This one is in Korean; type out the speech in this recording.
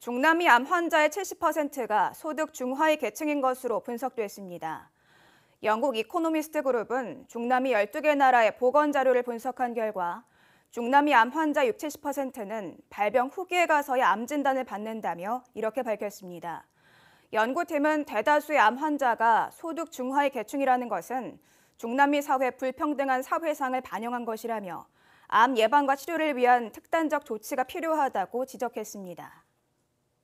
중남미 암 환자의 70%가 소득 중하위 계층인 것으로 분석됐습니다. 영국 이코노미스트 그룹은 중남미 12개 나라의 보건 자료를 분석한 결과 중남미 암 환자 6 70%는 발병 후기에 가서야 암 진단을 받는다며 이렇게 밝혔습니다. 연구팀은 대다수의 암 환자가 소득 중하위 계층이라는 것은 중남미 사회 불평등한 사회상을 반영한 것이라며 암 예방과 치료를 위한 특단적 조치가 필요하다고 지적했습니다.